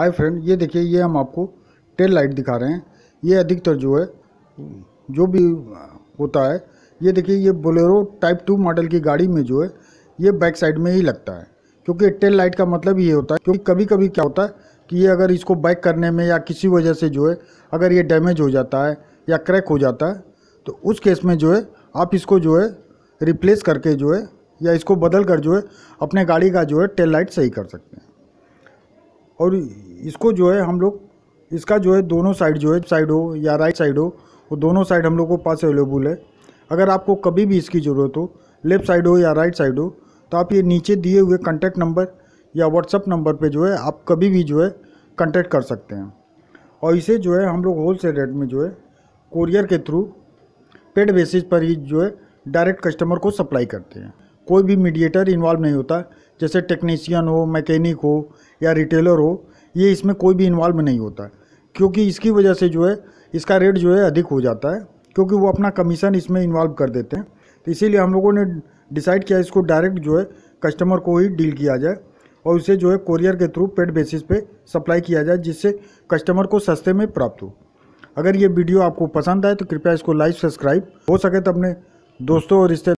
hi friend ये देखिए ये हम आपको टेल लाइट दिखा रहे हैं ये अधिकतर जो है जो भी होता है ये देखिए ये बोलेरो टाइप टू मॉडल की गाड़ी में जो है ये बैक साइड में ही लगता है क्योंकि टेल लाइट का मतलब ये होता है क्योंकि कभी कभी क्या होता है कि ये अगर इसको बैक करने में या किसी वजह से जो है अगर ये डैमेज हो जाता है या क्रैक हो जाता है तो उस केस में जो है आप इसको जो है रिप्लेस करके जो है या इसको बदल कर जो है अपने गाड़ी का जो है टेल लाइट सही कर सकते हैं और इसको जो है हम लोग इसका जो है दोनों साइड जो है साइड हो या राइट साइड हो वो दोनों साइड हम लोग को पास अवेलेबल है अगर आपको कभी भी इसकी ज़रूरत हो लेफ़्ट साइड हो या राइट साइड हो तो आप ये नीचे दिए हुए कंटेक्ट नंबर या व्हाट्सअप नंबर पर जो है आप कभी भी जो है कंटेक्ट कर सकते हैं और इसे जो है हम लोग होल सेल रेट में जो है कोरियर के थ्रू पेड बेसिस पर ही जो है डायरेक्ट कस्टमर को सप्लाई करते हैं कोई भी मीडिएटर इन्वॉल्व नहीं होता जैसे टेक्नीसियन हो मैकेनिक हो या रिटेलर हो ये इसमें कोई भी इन्वॉल्व नहीं होता क्योंकि इसकी वजह से जो है इसका रेट जो है अधिक हो जाता है क्योंकि वो अपना कमीशन इसमें इन्वॉल्व कर देते हैं तो इसीलिए हम लोगों ने डिसाइड किया इसको डायरेक्ट जो है कस्टमर को ही डील किया जाए और उसे जो है कोरियर के थ्रू पेड बेसिस पे सप्लाई किया जाए जिससे कस्टमर को सस्ते में प्राप्त हो अगर ये वीडियो आपको पसंद आए तो कृपया इसको लाइक सब्सक्राइब हो सके तो अपने दोस्तों और रिश्ते